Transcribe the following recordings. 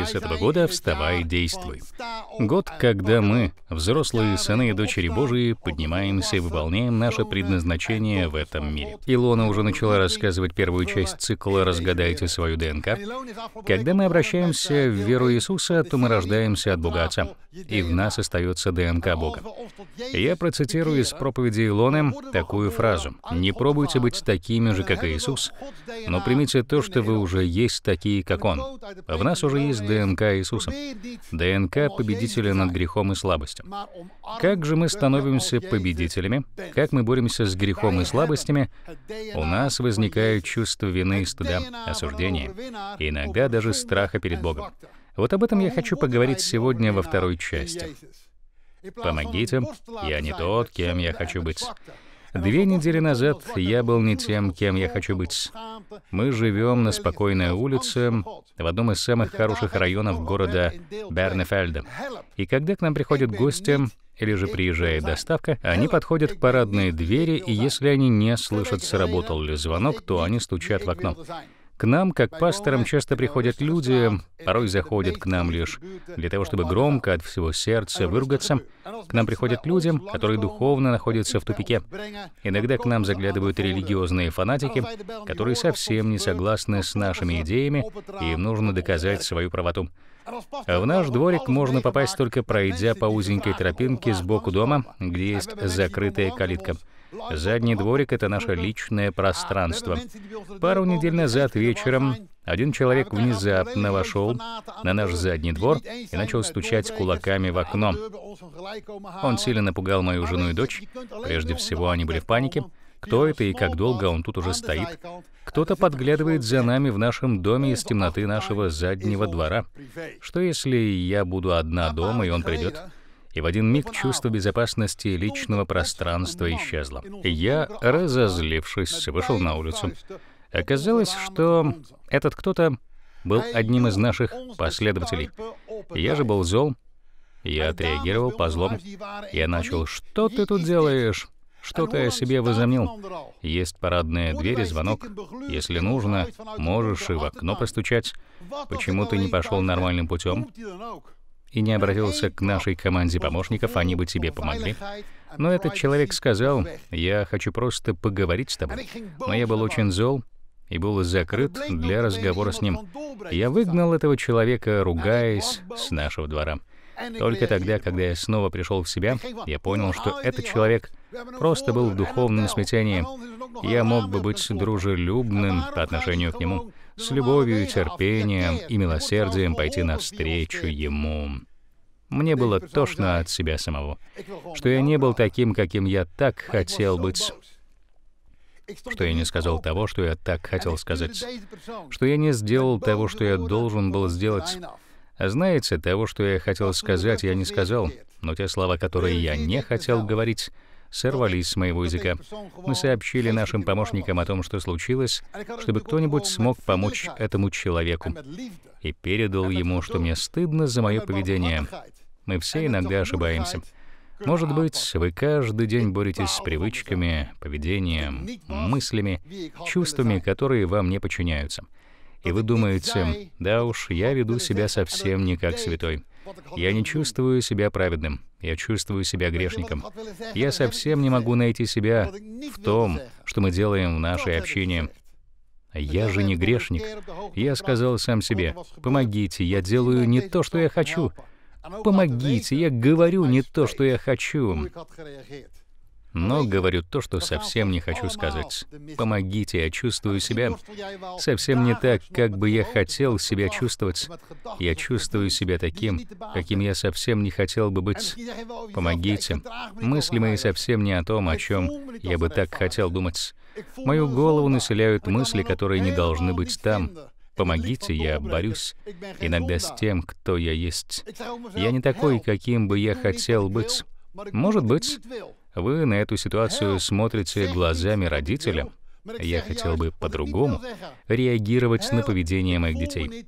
начале с этого года «Вставай, действуй». Год, когда мы, взрослые сыны и дочери Божии, поднимаемся и выполняем наше предназначение в этом мире. Илона уже начала рассказывать первую часть цикла «Разгадайте свою ДНК». Когда мы обращаемся в веру Иисуса, то мы рождаемся от Бога Отца, и в нас остается ДНК Бога. Я процитирую из проповеди Илоны такую фразу «Не пробуйте быть такими же, как Иисус, но примите то, что вы уже есть такие, как Он». В нас уже есть ДНК Иисуса, ДНК победителя над грехом и слабостью. Как же мы становимся победителями? Как мы боремся с грехом и слабостями? У нас возникает чувство вины и стыда, осуждения, иногда даже страха перед Богом. Вот об этом я хочу поговорить сегодня во второй части. Помогите, я не тот, кем я хочу быть. Две недели назад я был не тем, кем я хочу быть. Мы живем на спокойной улице в одном из самых хороших районов города Бернефельда. И когда к нам приходят гости, или же приезжает доставка, они подходят к парадной двери, и если они не слышат, сработал ли звонок, то они стучат в окно. К нам, как пасторам, часто приходят люди, порой заходят к нам лишь для того, чтобы громко от всего сердца выругаться. К нам приходят люди, которые духовно находятся в тупике. Иногда к нам заглядывают религиозные фанатики, которые совсем не согласны с нашими идеями, и им нужно доказать свою правоту. В наш дворик можно попасть только пройдя по узенькой тропинке сбоку дома, где есть закрытая калитка. Задний дворик — это наше личное пространство. Пару недель назад вечером один человек внезапно вошел на наш задний двор и начал стучать кулаками в окно. Он сильно напугал мою жену и дочь. Прежде всего, они были в панике. Кто это и как долго он тут уже стоит? Кто-то подглядывает за нами в нашем доме из темноты нашего заднего двора. Что если я буду одна дома, и он придет? и в один миг чувство безопасности и личного пространства исчезло. Я, разозлившись, вышел на улицу. Оказалось, что этот кто-то был одним из наших последователей. Я же был зол. Я отреагировал по злому. Я начал «Что ты тут делаешь?» Что ты о себе возомнил? Есть парадная дверь и звонок. Если нужно, можешь и в окно постучать. Почему ты не пошел нормальным путем? и не обратился к нашей команде помощников, они бы тебе помогли. Но этот человек сказал, я хочу просто поговорить с тобой. Но я был очень зол и был закрыт для разговора с ним. Я выгнал этого человека, ругаясь, с нашего двора. Только тогда, когда я снова пришел в себя, я понял, что этот человек просто был в духовном смятении. Я мог бы быть дружелюбным по отношению к нему, с любовью, терпением и милосердием пойти навстречу Ему. Мне было тошно от себя самого, что я не был таким, каким я так хотел быть, что я не сказал того, что я так хотел сказать, что я не сделал того, что я должен был сделать. А знаете, того, что я хотел сказать, я не сказал, но те слова, которые я не хотел говорить, сорвались с моего языка. Мы сообщили нашим помощникам о том, что случилось, чтобы кто-нибудь смог помочь этому человеку. И передал ему, что мне стыдно за мое поведение. Мы все иногда ошибаемся. Может быть, вы каждый день боретесь с привычками, поведением, мыслями, чувствами, которые вам не подчиняются. И вы думаете, да уж, я веду себя совсем не как святой. Я не чувствую себя праведным, я чувствую себя грешником. Я совсем не могу найти себя в том, что мы делаем в нашей общине. Я же не грешник. Я сказал сам себе, помогите, я делаю не то, что я хочу. Помогите, я говорю не то, что я хочу но говорю то, что совсем не хочу сказать. Помогите, я чувствую себя совсем не так, как бы я хотел себя чувствовать. Я чувствую себя таким, каким я совсем не хотел бы быть. Помогите. Мысли мои совсем не о том, о чем я бы так хотел думать. Мою голову населяют мысли, которые не должны быть там. Помогите, я борюсь иногда с тем, кто я есть. Я не такой, каким бы я хотел быть. Может быть, вы на эту ситуацию смотрите глазами родителя. Я хотел бы по-другому реагировать на поведение моих детей.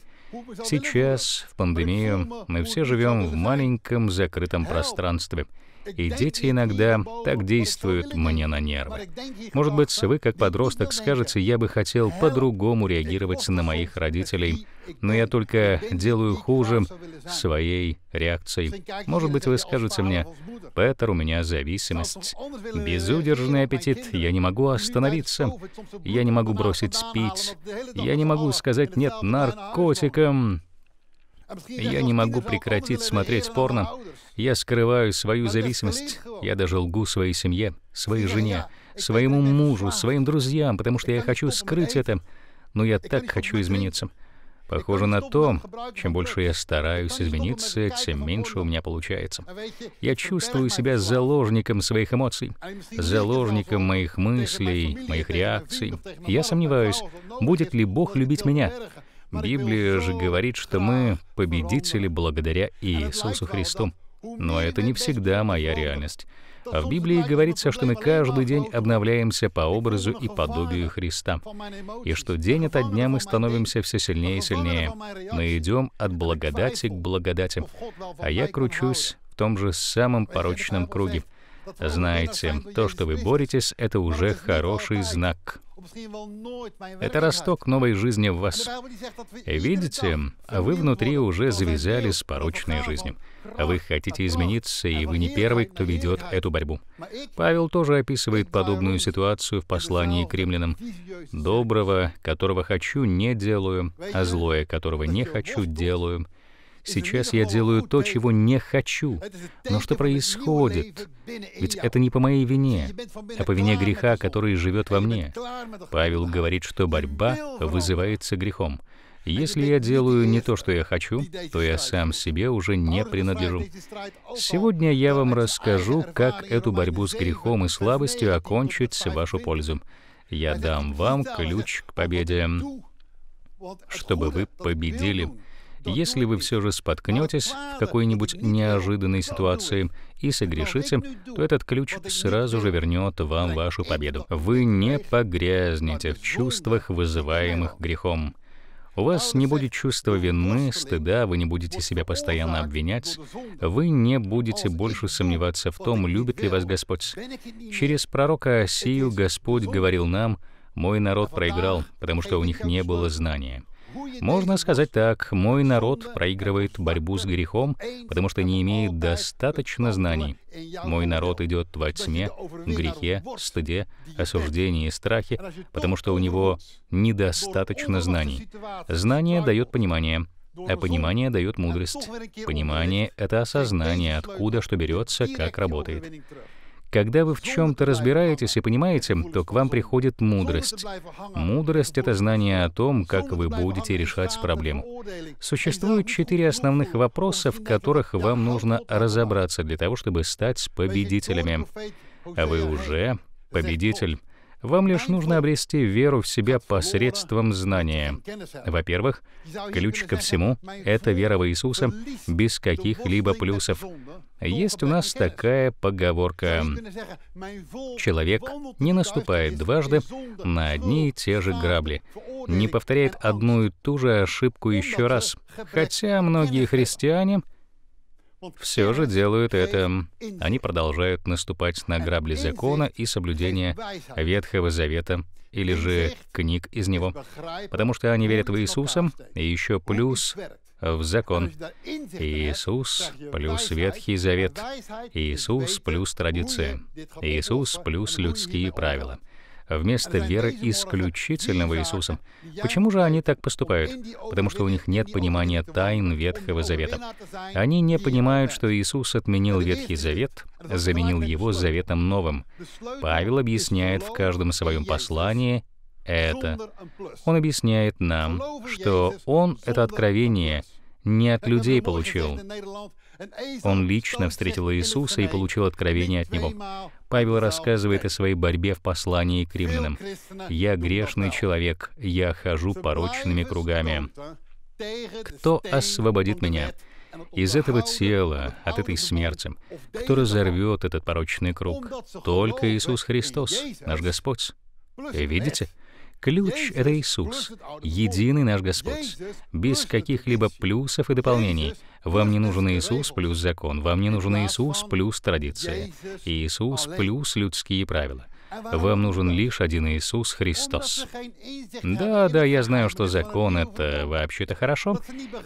Сейчас, в пандемию, мы все живем в маленьком закрытом пространстве — и дети иногда так действуют мне на нервы. Может быть, вы, как подросток, скажете, я бы хотел по-другому реагировать на моих родителей, но я только делаю хуже своей реакцией. Может быть, вы скажете мне, Петер, у меня зависимость, безудержный аппетит, я не могу остановиться, я не могу бросить пить, я не могу сказать «нет» наркотикам, я не могу прекратить смотреть порно. Я скрываю свою зависимость. Я даже лгу своей семье, своей жене, своему мужу, своим друзьям, потому что я хочу скрыть это. Но я так хочу измениться. Похоже на то, чем больше я стараюсь измениться, тем меньше у меня получается. Я чувствую себя заложником своих эмоций, заложником моих мыслей, моих реакций. Я сомневаюсь, будет ли Бог любить меня. Библия же говорит, что мы победители благодаря Иисусу Христу. Но это не всегда моя реальность. А в Библии говорится, что мы каждый день обновляемся по образу и подобию Христа, и что день ото дня мы становимся все сильнее и сильнее. Мы идем от благодати к благодати, а я кручусь в том же самом порочном круге. Знаете, то, что вы боретесь, это уже хороший знак. Это росток новой жизни в вас. Видите, вы внутри уже завязали с порочной жизнью. Вы хотите измениться, и вы не первый, кто ведет эту борьбу. Павел тоже описывает подобную ситуацию в послании к римлянам. «Доброго, которого хочу, не делаю, а злое, которого не хочу, делаю». Сейчас я делаю то, чего не хочу. Но что происходит? Ведь это не по моей вине, а по вине греха, который живет во мне. Павел говорит, что борьба вызывается грехом. Если я делаю не то, что я хочу, то я сам себе уже не принадлежу. Oh Сегодня я вам расскажу, как эту борьбу с грехом и слабостью окончить в вашу пользу. Я дам вам ключ к победе, чтобы вы победили. Если вы все же споткнетесь в какой-нибудь неожиданной ситуации и согрешите, то этот ключ сразу же вернет вам вашу победу. Вы не погрязнете в чувствах, вызываемых грехом. У вас не будет чувства вины, стыда, вы не будете себя постоянно обвинять, вы не будете больше сомневаться в том, любит ли вас Господь. Через пророка Осию Господь говорил нам, «Мой народ проиграл, потому что у них не было знания». Можно сказать так, мой народ проигрывает борьбу с грехом, потому что не имеет достаточно знаний. Мой народ идет во тьме, грехе, стыде, осуждении и страхе, потому что у него недостаточно знаний. Знание дает понимание, а понимание дает мудрость. Понимание — это осознание, откуда что берется, как работает. Когда вы в чем-то разбираетесь и понимаете, то к вам приходит мудрость. Мудрость — это знание о том, как вы будете решать проблему. Существует четыре основных вопроса, в которых вам нужно разобраться для того, чтобы стать победителями. А вы уже победитель. Вам лишь нужно обрести веру в себя посредством знания. Во-первых, ключ ко всему — это вера в Иисуса без каких-либо плюсов. Есть у нас такая поговорка. Человек не наступает дважды на одни и те же грабли, не повторяет одну и ту же ошибку еще раз. Хотя многие христиане все же делают это. Они продолжают наступать на грабли закона и соблюдения Ветхого Завета или же книг из него, потому что они верят в Иисуса, и еще плюс в закон. Иисус э, плюс Ветхий Завет. Э, Иисус плюс традиция. Иисус плюс людские правила. Вместо веры исключительного в Иисуса. Почему же они так поступают? Потому что у них нет понимания тайн Ветхого Завета. Они не понимают, что Иисус отменил Ветхий Завет, заменил его заветом новым. Павел объясняет в каждом своем послании это. Он объясняет нам, что он это откровение не от людей получил. Он лично встретил Иисуса и получил откровение от Него. Павел рассказывает о своей борьбе в послании к римлянам. «Я грешный человек, я хожу порочными кругами. Кто освободит меня?» из этого тела, от этой смерти, кто разорвет этот порочный круг? Только Иисус Христос, наш Господь. Э, видите? Ключ — это Иисус, единый наш Господь, без каких-либо плюсов и дополнений. Вам не нужен Иисус плюс закон, вам не нужен Иисус плюс традиции, Иисус плюс людские правила. Вам нужен лишь один Иисус Христос. Да, да, я знаю, что закон — это вообще-то хорошо,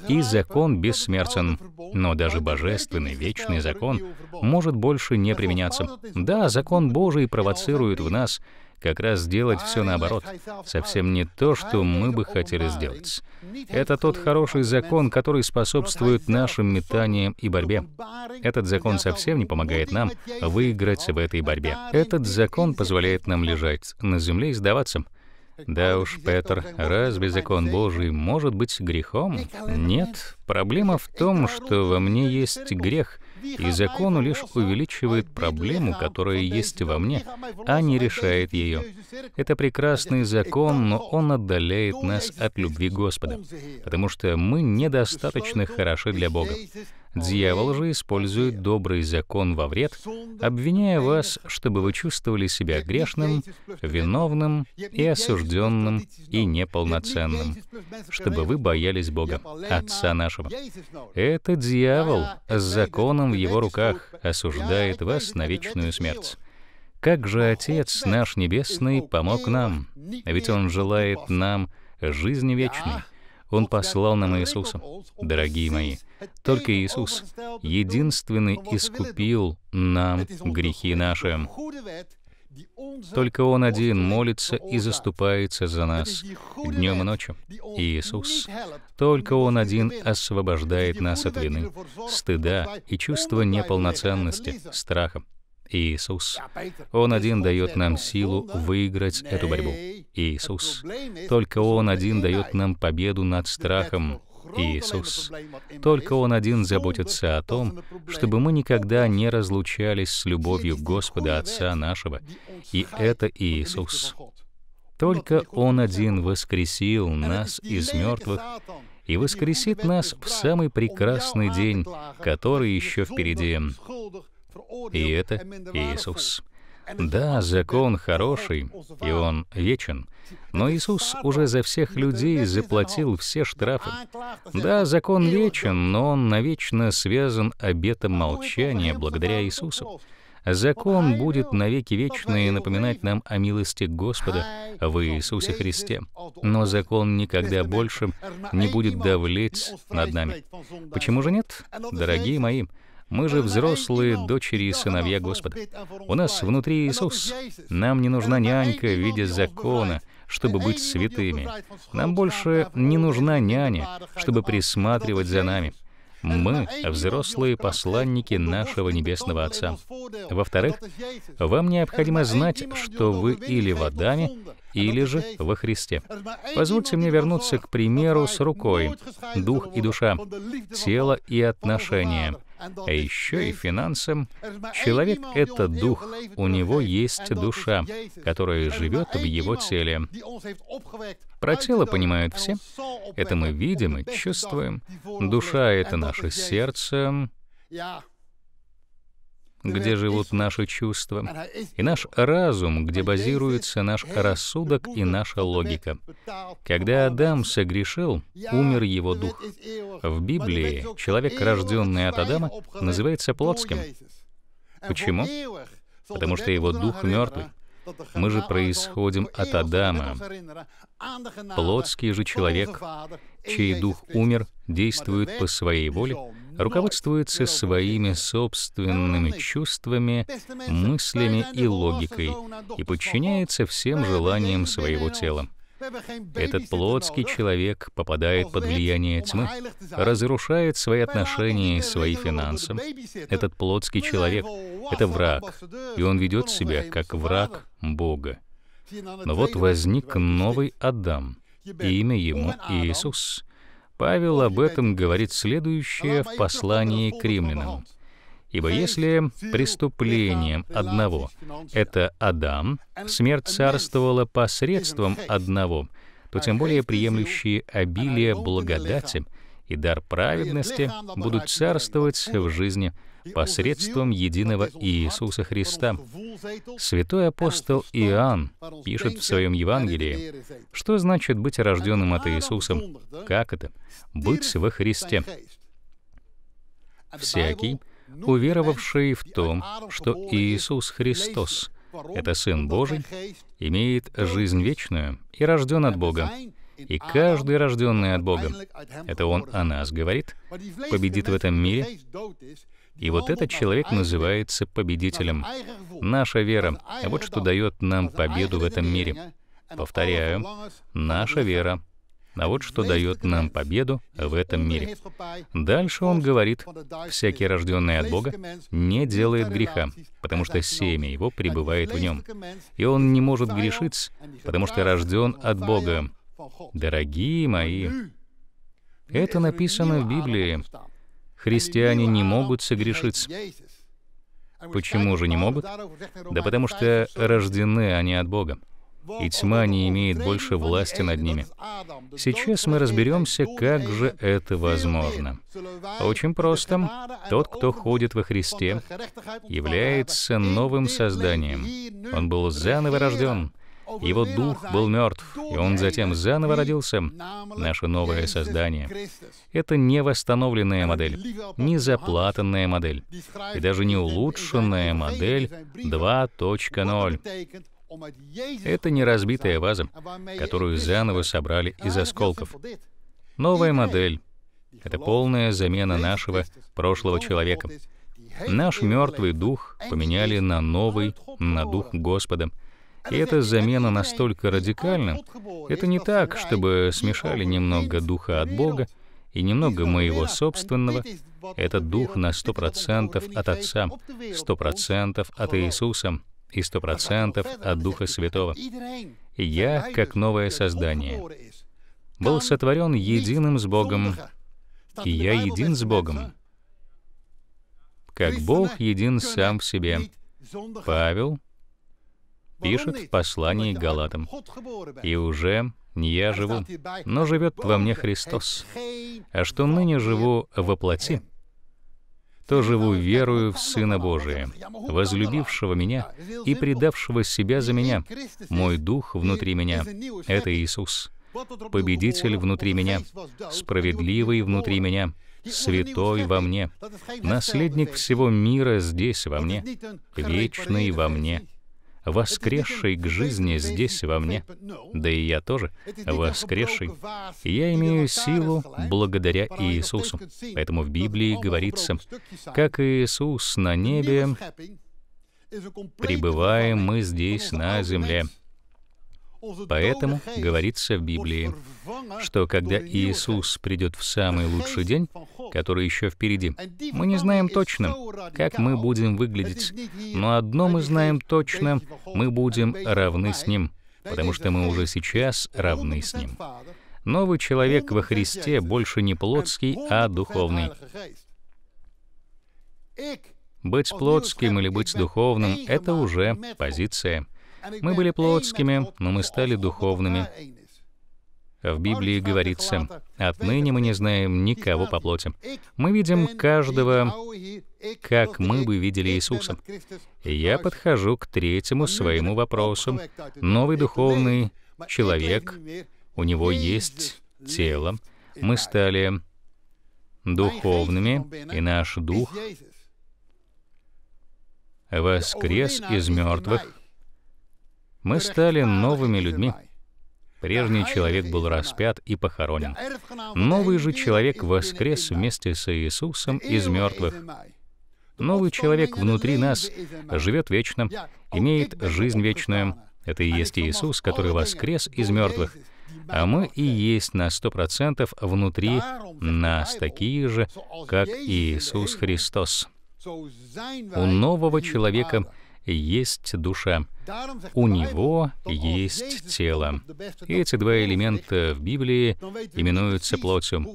и закон бессмертен, но даже божественный, вечный закон может больше не применяться. Да, закон Божий провоцирует в нас как раз сделать все наоборот. Совсем не то, что мы бы хотели сделать. Это тот хороший закон, который способствует нашим метаниям и борьбе. Этот закон совсем не помогает нам выиграть в этой борьбе. Этот закон позволяет нам лежать на земле и сдаваться. Да уж, Петр, разве закон Божий может быть грехом? Нет, проблема в том, что во мне есть грех — и закон лишь увеличивает проблему, которая есть во мне, а не решает ее. Это прекрасный закон, но он отдаляет нас от любви Господа, потому что мы недостаточно хороши для Бога. Дьявол же использует добрый закон во вред, обвиняя вас, чтобы вы чувствовали себя грешным, виновным и осужденным и неполноценным, чтобы вы боялись Бога, Отца нашего. Это дьявол с законом в его руках осуждает вас на вечную смерть. Как же Отец наш Небесный помог нам? Ведь Он желает нам жизни вечной он послал нам Иисуса. Дорогие мои, только Иисус единственный искупил нам грехи наши. Только Он один молится и заступается за нас днем и ночью. Иисус. Только Он один освобождает нас от вины, стыда и чувства неполноценности, страха. Иисус. Он один дает нам силу выиграть эту борьбу. Иисус. Только Он один дает нам победу над страхом, Иисус. Только Он один заботится о том, чтобы мы никогда не разлучались с любовью Господа Отца нашего, и это а Иисус. Только Он один воскресил нас из мертвых и воскресит нас в самый прекрасный день, который еще впереди. И это Иисус. Да, закон хороший, и он вечен. Но Иисус уже за всех людей заплатил все штрафы. Да, закон вечен, но он навечно связан обетом молчания благодаря Иисусу. Закон будет навеки вечный напоминать нам о милости Господа в Иисусе Христе, но закон никогда больше не будет давлеть над нами. Почему же нет, дорогие мои? Мы же взрослые дочери и сыновья Господа. У нас внутри Иисус. Нам не нужна нянька в виде закона, чтобы быть святыми. Нам больше не нужна няня, чтобы присматривать за нами. Мы — взрослые посланники нашего Небесного Отца. Во-вторых, вам необходимо знать, что вы или в Адаме, или же во Христе. Позвольте мне вернуться к примеру с рукой, дух и душа, тело и отношения а еще и финансам. Человек — это дух, у него есть душа, которая живет в его теле. Про тело понимают все. Это мы видим и чувствуем. Душа — это наше сердце где живут наши чувства, и наш разум, где базируется наш рассудок и наша логика. Когда Адам согрешил, умер его дух. В Библии человек, рожденный от Адама, называется плотским. Почему? Потому что его дух мертвый. Мы же происходим от Адама. Плотский же человек, чей дух умер, действует по своей воле, руководствуется своими собственными чувствами, мыслями и логикой и подчиняется всем желаниям своего тела. Этот плотский человек попадает под влияние тьмы, разрушает свои отношения и свои финансы. Этот плотский человек — это враг, и он ведет себя как враг Бога. Но вот возник новый Адам, и имя ему Иисус — Павел об этом говорит следующее в послании к римлянам. Ибо если преступлением одного — это Адам, смерть царствовала посредством одного, то тем более приемлющие обилие благодати и дар праведности будут царствовать в жизни посредством единого Иисуса Христа. Святой апостол Иоанн пишет в своем Евангелии, что значит быть рожденным от Иисуса. Как это? Быть во Христе. Всякий, уверовавший в том, что Иисус Христос — это Сын Божий, имеет жизнь вечную и рожден от Бога. И каждый, рожденный от Бога, это Он о нас говорит, победит в этом мире, и вот этот человек называется победителем. Наша вера — вот что дает нам победу в этом мире. Повторяю, наша вера а вот что дает нам победу в этом мире. Дальше он говорит, «Всякий, рожденный от Бога, не делает греха, потому что семя его пребывает в нем, и он не может грешить, потому что рожден от Бога». Дорогие мои, это написано в Библии. Христиане не могут согрешить. Почему же не могут? Да потому что рождены они от Бога, и тьма не имеет больше власти над ними. Сейчас мы разберемся, как же это возможно. Очень просто. Тот, кто ходит во Христе, является новым созданием. Он был заново рожден — его дух был мертв, и он затем заново родился. Наше новое создание — это не восстановленная модель, не заплатанная модель, и даже не улучшенная модель 2.0. Это не разбитая ваза, которую заново собрали из осколков. Новая модель — это полная замена нашего прошлого человека. Наш мертвый дух поменяли на новый, на дух Господа — и эта замена настолько радикальна, это не так, чтобы смешали немного духа от Бога и немного моего собственного. Этот дух на 100% от Отца, 100% от Иисуса и 100% от Духа Святого. И я, как новое создание, был сотворен единым с Богом, и я един с Богом, как Бог един сам в себе. Павел пишет в послании к Галатам. «И уже не я живу, но живет во мне Христос. А что ныне живу во плоти, то живу верою в Сына Божия, возлюбившего меня и предавшего себя за меня. Мой дух внутри меня — это Иисус, победитель внутри меня, справедливый внутри меня, святой во мне, наследник всего мира здесь во мне, вечный во мне» воскресший к жизни здесь во мне. Да и я тоже воскресший. Я имею силу благодаря Иисусу. Поэтому в Библии говорится, как Иисус на небе, пребываем мы здесь на земле. Поэтому говорится в Библии, что когда Иисус придет в самый лучший день, который еще впереди, мы не знаем точно, как мы будем выглядеть, но одно мы знаем точно, мы будем равны с Ним, потому что мы уже сейчас равны с Ним. Новый человек во Христе больше не плотский, а духовный. Быть плотским или быть духовным — это уже позиция. Мы были плотскими, но мы стали духовными. В Библии говорится, «Отныне мы не знаем никого по плоти». Мы видим каждого, как мы бы видели Иисуса. Я подхожу к третьему своему вопросу. Новый духовный человек, у него есть тело, мы стали духовными, и наш дух воскрес из мертвых, мы стали новыми людьми. Прежний человек был распят и похоронен. Новый же человек воскрес вместе с Иисусом из мертвых. Новый человек внутри нас живет вечно, имеет жизнь вечную. Это и есть Иисус, который воскрес из мертвых. А мы и есть на сто процентов внутри нас такие же, как Иисус Христос. У нового человека — есть душа, у него есть тело. И эти два элемента в Библии именуются плотью.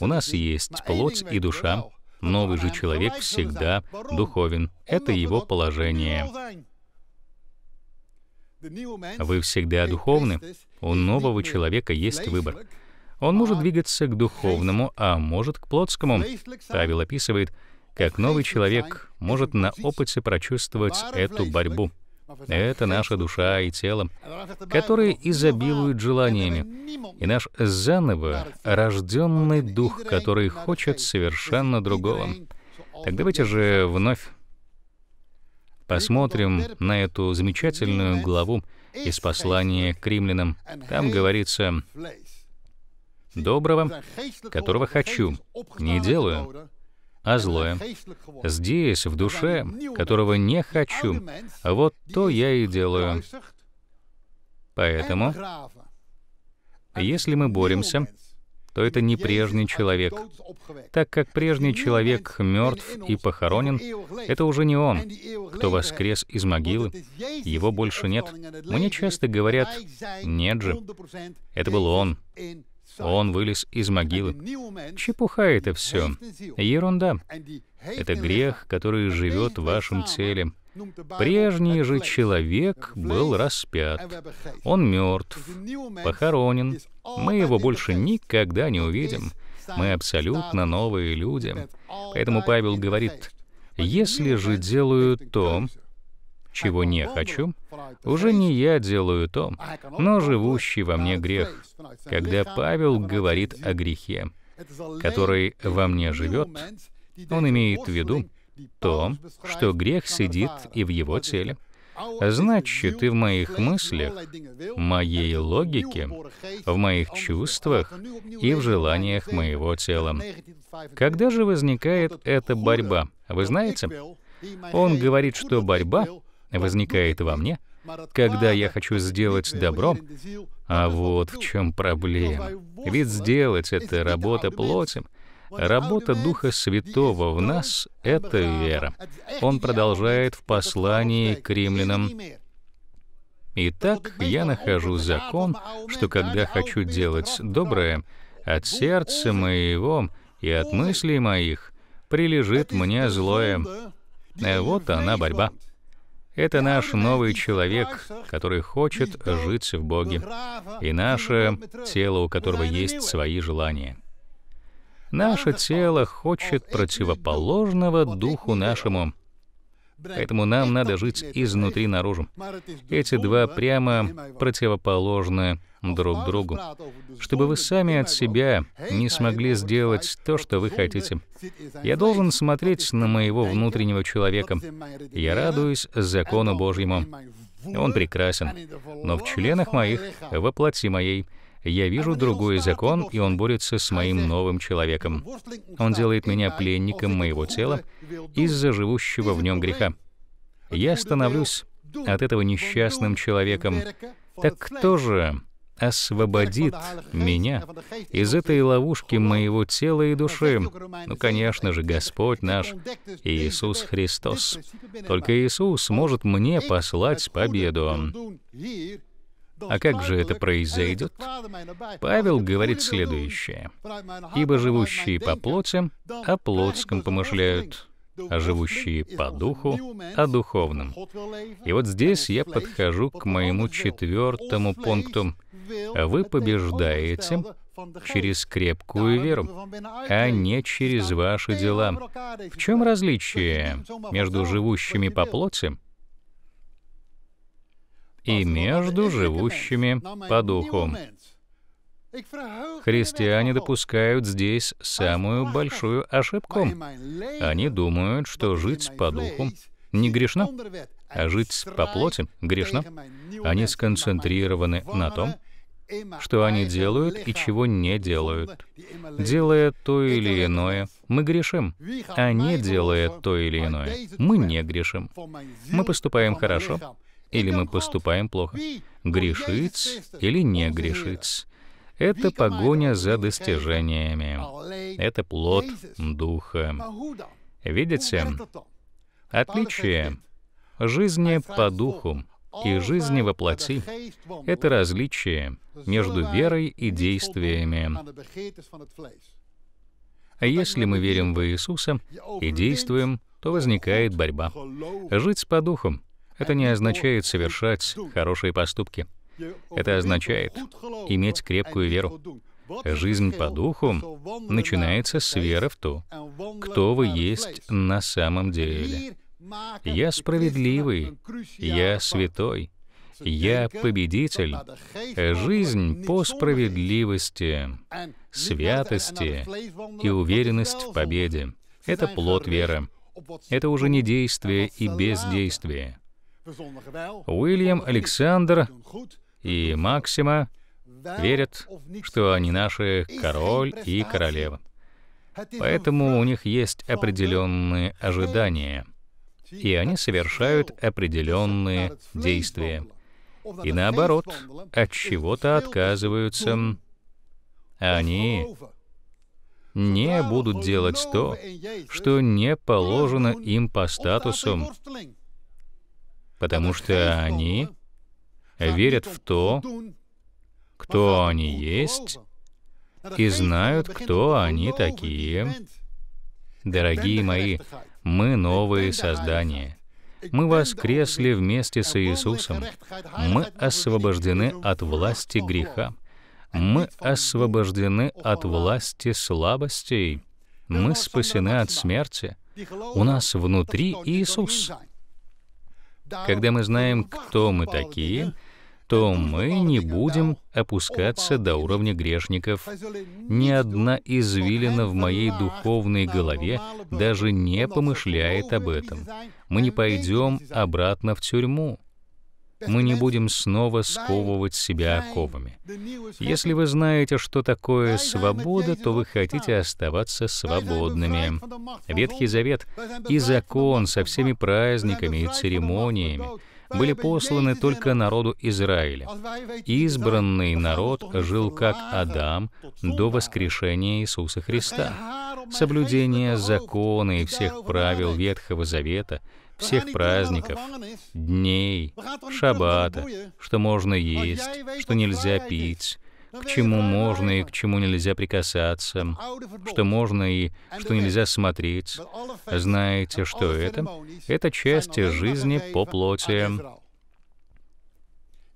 У нас есть плоть и душа, новый же человек всегда духовен. Это его положение. Вы всегда духовны. У нового человека есть выбор. Он может двигаться к духовному, а может к плотскому. Павел описывает, как новый человек может на опыте прочувствовать эту борьбу. Это наша душа и тело, которые изобилуют желаниями, и наш заново рожденный дух, который хочет совершенно другого. Так давайте же вновь посмотрим на эту замечательную главу из послания к римлянам. Там говорится, «Доброго, которого хочу, не делаю, а злое. Здесь, в душе, которого не хочу, вот то я и делаю. Поэтому, если мы боремся, то это не прежний человек. Так как прежний человек мертв и похоронен, это уже не он. Кто воскрес из могилы, его больше нет. Мне часто говорят, нет же, это был он. Он вылез из могилы. Чепуха это все. Ерунда. Это грех, который живет в вашем теле. Прежний же человек был распят. Он мертв, похоронен. Мы его больше никогда не увидим. Мы абсолютно новые люди. Поэтому Павел говорит, если же делаю то, чего не хочу, уже не я делаю то, но живущий во мне грех. Когда Павел говорит о грехе, который во мне живет, он имеет в виду то, что грех сидит и в его теле. Значит, и в моих мыслях, моей логике, в моих чувствах и в желаниях моего тела. Когда же возникает эта борьба? Вы знаете, он говорит, что борьба возникает во мне, когда я хочу сделать добро, а вот в чем проблема. Ведь сделать — это работа плоти, Работа Духа Святого в нас — это вера. Он продолжает в послании к римлянам. «Итак, я нахожу закон, что когда хочу делать доброе, от сердца моего и от мыслей моих прилежит мне злое». Э, вот она борьба. Это наш новый человек, который хочет жить в Боге, и наше тело, у которого есть свои желания. Наше тело хочет противоположного духу нашему, поэтому нам надо жить изнутри наружу. Эти два прямо противоположны друг другу, чтобы вы сами от себя не смогли сделать то, что вы хотите. Я должен смотреть на моего внутреннего человека. Я радуюсь закону Божьему. Он прекрасен. Но в членах моих, во плоти моей, я вижу другой закон, и он борется с моим новым человеком. Он делает меня пленником моего тела из-за живущего в нем греха. Я становлюсь от этого несчастным человеком. Так кто же освободит меня из этой ловушки моего тела и души. Ну, конечно же, Господь наш Иисус Христос. Только Иисус может мне послать победу. А как же это произойдет? Павел говорит следующее. «Ибо живущие по плоти о плотском помышляют, а живущие по духу о духовном». И вот здесь я подхожу к моему четвертому пункту вы побеждаете через крепкую веру, а не через ваши дела. В чем различие между живущими по плоти и между живущими по духу? Христиане допускают здесь самую большую ошибку. Они думают, что жить по духу не грешно, а жить по плоти грешно. Они сконцентрированы на том, что они делают и чего не делают. Делая то или иное, мы грешим, а не делая то или иное, мы не грешим. Мы поступаем хорошо или мы поступаем плохо. Грешить или не грешить. Это погоня за достижениями. Это плод Духа. Видите? Отличие жизни по Духу и жизни во плоти — это различие между верой и действиями. А если мы верим в Иисуса и действуем, то возникает борьба. Жить по духу — это не означает совершать хорошие поступки. Это означает иметь крепкую веру. Жизнь по духу начинается с веры в то, кто вы есть на самом деле. Я справедливый, я святой, я победитель. Жизнь по справедливости, святости и уверенность в победе — это плод веры. Это уже не действие и бездействие. Уильям Александр и Максима верят, что они наши король и королева. Поэтому у них есть определенные ожидания — и они совершают определенные действия. И наоборот, от чего-то отказываются. Они не будут делать то, что не положено им по статусу, потому что они верят в то, кто они есть, и знают, кто они такие. Дорогие мои, мы новые создания. Мы воскресли вместе с Иисусом. Мы освобождены от власти греха. Мы освобождены от власти слабостей. Мы спасены от смерти. У нас внутри Иисус. Когда мы знаем, кто мы такие, то мы не будем опускаться до уровня грешников. Ни одна извилина в моей духовной голове даже не помышляет об этом. Мы не пойдем обратно в тюрьму. Мы не будем снова сковывать себя оковами. Если вы знаете, что такое свобода, то вы хотите оставаться свободными. Ветхий Завет и закон со всеми праздниками и церемониями — были посланы только народу Израиля. Избранный народ жил как Адам до воскрешения Иисуса Христа. Соблюдение закона и всех правил Ветхого Завета всех праздников, дней, шаббата, что можно есть, что нельзя пить, к чему можно и к чему нельзя прикасаться, что можно и что нельзя смотреть. Знаете, что это? Это часть жизни по плоти.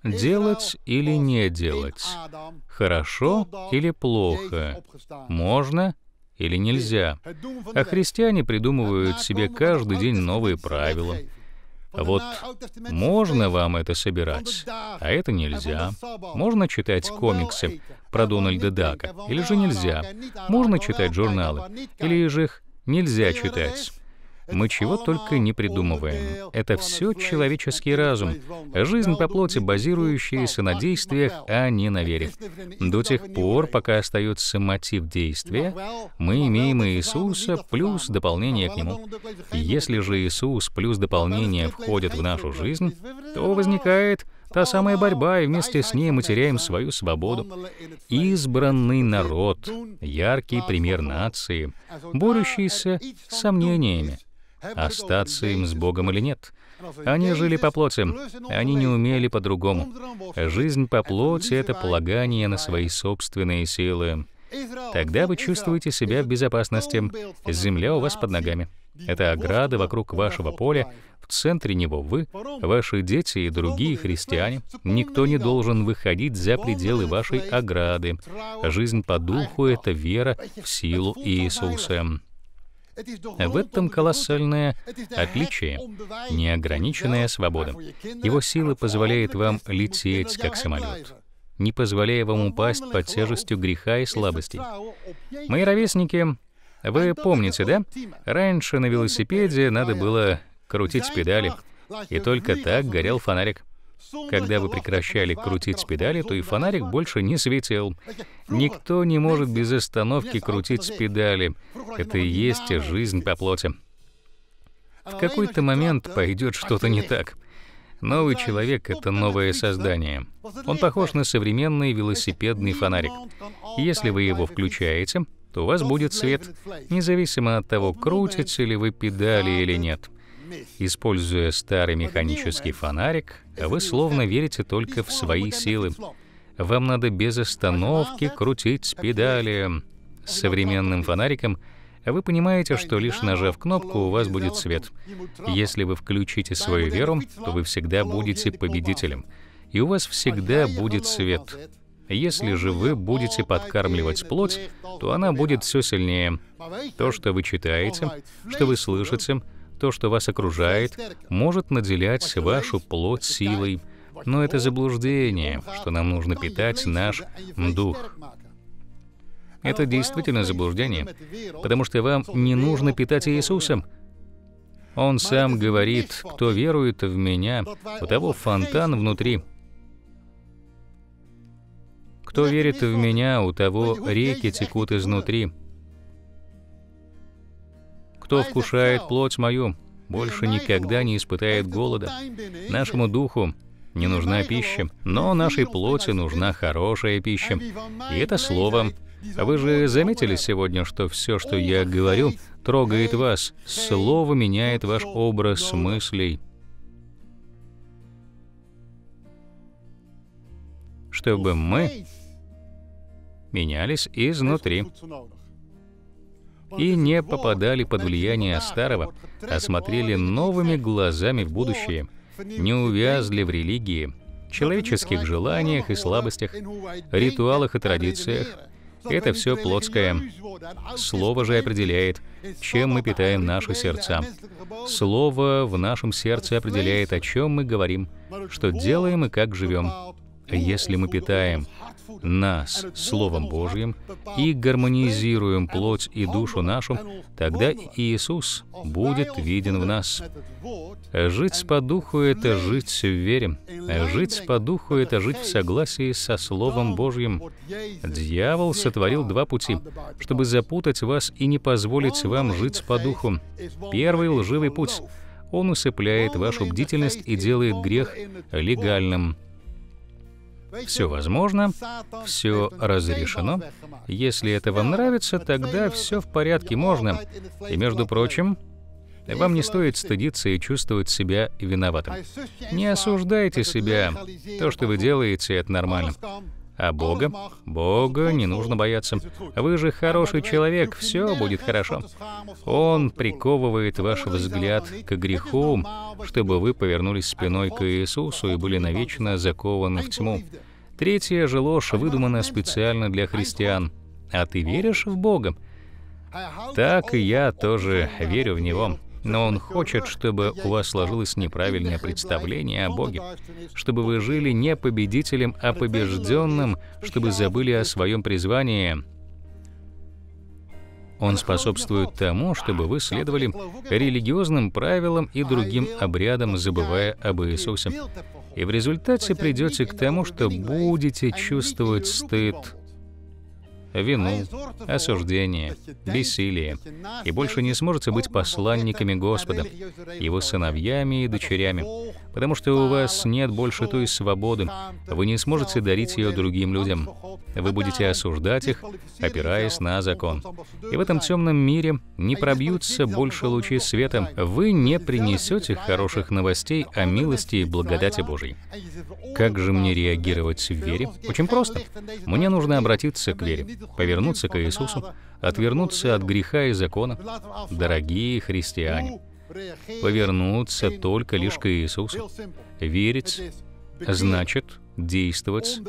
Делать или не делать? Хорошо или плохо? Можно или нельзя? А христиане придумывают себе каждый день новые правила — вот можно вам это собирать, а это нельзя. Можно читать комиксы про Дональда Дака, или же нельзя. Можно читать журналы, или же их нельзя читать. Мы чего только не придумываем. Это все человеческий разум, жизнь по плоти, базирующаяся на действиях, а не на вере. До тех пор, пока остается мотив действия, мы имеем Иисуса плюс дополнение к Нему. Если же Иисус плюс дополнение входит в нашу жизнь, то возникает та самая борьба, и вместе с ней мы теряем свою свободу. Избранный народ, яркий пример нации, борющийся с сомнениями, а остаться им с Богом или нет. Они жили по плоти, они не умели по-другому. Жизнь по плоти — это полагание на свои собственные силы. Тогда вы чувствуете себя в безопасности. Земля у вас под ногами. Это ограда вокруг вашего поля, в центре него вы, ваши дети и другие христиане. Никто не должен выходить за пределы вашей ограды. Жизнь по духу — это вера в силу Иисуса. В этом колоссальное отличие — неограниченная свобода. Его сила позволяет вам лететь, как самолет не позволяя вам упасть под тяжестью греха и слабостей. Мои ровесники, вы помните, да? Раньше на велосипеде надо было крутить педали, и только так горел фонарик. Когда вы прекращали крутить педали, то и фонарик больше не светил. Никто не может без остановки крутить педали. Это и есть жизнь по плоти. В какой-то момент пойдет что-то не так. Новый человек — это новое создание. Он похож на современный велосипедный фонарик. Если вы его включаете, то у вас будет свет, независимо от того, крутите ли вы педали или нет. Используя старый механический фонарик, вы словно верите только в свои силы. Вам надо без остановки крутить педали. С современным фонариком вы понимаете, что лишь нажав кнопку, у вас будет свет. Если вы включите свою веру, то вы всегда будете победителем, и у вас всегда будет свет. Если же вы будете подкармливать плоть, то она будет все сильнее. То, что вы читаете, что вы слышите — то, что вас окружает, может наделять вашу плоть силой, но это заблуждение, что нам нужно питать наш дух. Это действительно заблуждение, потому что вам не нужно питать Иисусом. Он сам говорит, кто верует в Меня, у того фонтан внутри. Кто верит в Меня, у того реки текут изнутри кто вкушает плоть мою, больше никогда не испытает голода. Нашему духу не нужна пища, но нашей плоти нужна хорошая пища. И это слово. А вы же заметили сегодня, что все, что я говорю, трогает вас. Слово меняет ваш образ мыслей. Чтобы мы менялись изнутри и не попадали под влияние старого, а смотрели новыми глазами в будущее, не увязли в религии, человеческих желаниях и слабостях, ритуалах и традициях. Это все плотское. Слово же определяет, чем мы питаем наши сердца. Слово в нашем сердце определяет, о чем мы говорим, что делаем и как живем. Если мы питаем нас Словом Божьим и гармонизируем плоть и душу нашу, тогда Иисус будет виден в нас. Жить по духу — это жить в вере. Жить по духу — это жить в согласии со Словом Божьим. Дьявол сотворил два пути, чтобы запутать вас и не позволить вам жить по духу. Первый — лживый путь. Он усыпляет вашу бдительность и делает грех легальным. Все возможно, все разрешено. Если это вам нравится, тогда все в порядке, можно. И, между прочим, вам не стоит стыдиться и чувствовать себя виноватым. Не осуждайте себя. То, что вы делаете, это нормально. А Бога? Бога не нужно бояться. Вы же хороший человек, все будет хорошо. Он приковывает ваш взгляд к греху, чтобы вы повернулись спиной к Иисусу и были навечно закованы в тьму. Третья же ложь выдумана специально для христиан. А ты веришь в Бога? Так и я тоже верю в Него но Он хочет, чтобы у вас сложилось неправильное представление о Боге, чтобы вы жили не победителем, а побежденным, чтобы забыли о своем призвании. Он способствует тому, чтобы вы следовали религиозным правилам и другим обрядам, забывая об Иисусе. И в результате придете к тому, что будете чувствовать стыд вину, осуждение, бессилие, и больше не сможете быть посланниками Господа, Его сыновьями и дочерями, потому что у вас нет больше той свободы, вы не сможете дарить ее другим людям. Вы будете осуждать их, опираясь на закон. И в этом темном мире не пробьются больше лучи света, вы не принесете хороших новостей о милости и благодати Божьей. Как же мне реагировать в вере? Очень просто. Мне нужно обратиться к вере, повернуться к Иисусу, отвернуться от греха и закона. Дорогие христиане, повернуться только лишь к Иисусу. Верить значит действовать,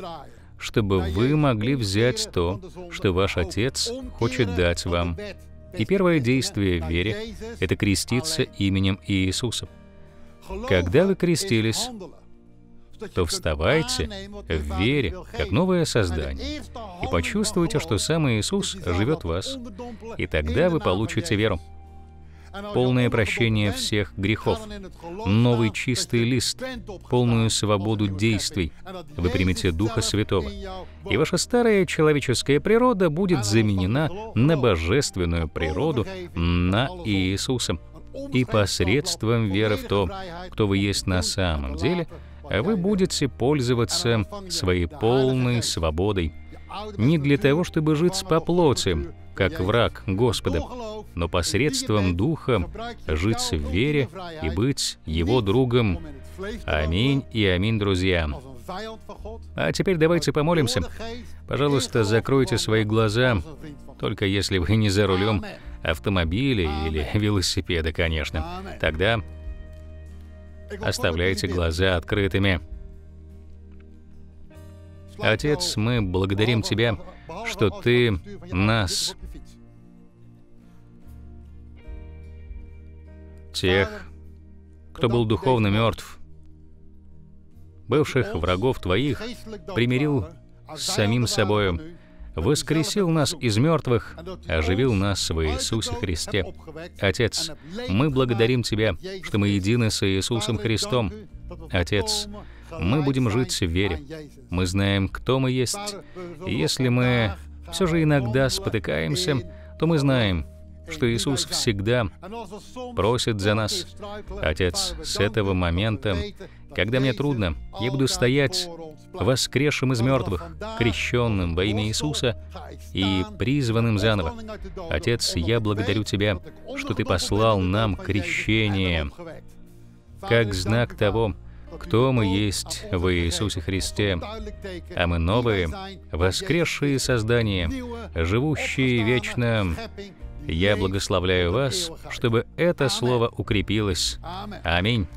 чтобы вы могли взять то, что ваш Отец хочет дать вам. И первое действие в вере — это креститься именем Иисуса. Когда вы крестились, то вставайте в вере, как новое создание, и почувствуйте, что сам Иисус живет в вас, и тогда вы получите веру полное прощение всех грехов, новый чистый лист, полную свободу действий. Вы примете Духа Святого, и ваша старая человеческая природа будет заменена на божественную природу, на Иисуса. И посредством веры в то, кто вы есть на самом деле, вы будете пользоваться своей полной свободой. Не для того, чтобы жить по плоти, как враг Господа, но посредством Духа жить в вере и быть Его другом. Аминь и аминь, друзья. А теперь давайте помолимся. Пожалуйста, закройте свои глаза, только если вы не за рулем автомобиля или велосипеда, конечно. Тогда оставляйте глаза открытыми. Отец, мы благодарим Тебя, что Ты нас тех, кто был духовно мертв, бывших врагов твоих, примирил с самим собою, воскресил нас из мертвых, оживил нас в Иисусе Христе. Отец, мы благодарим Тебя, что мы едины с Иисусом Христом. Отец, мы будем жить в вере. Мы знаем, кто мы есть. И если мы все же иногда спотыкаемся, то мы знаем, что Иисус всегда просит за нас. Отец, с этого момента, когда мне трудно, я буду стоять воскресшим из мертвых, крещенным во имя Иисуса и призванным заново. Отец, я благодарю Тебя, что Ты послал нам крещение как знак того, кто мы есть в Иисусе Христе, а мы новые, воскресшие создания, живущие вечно я благословляю вас, чтобы это слово укрепилось. Аминь.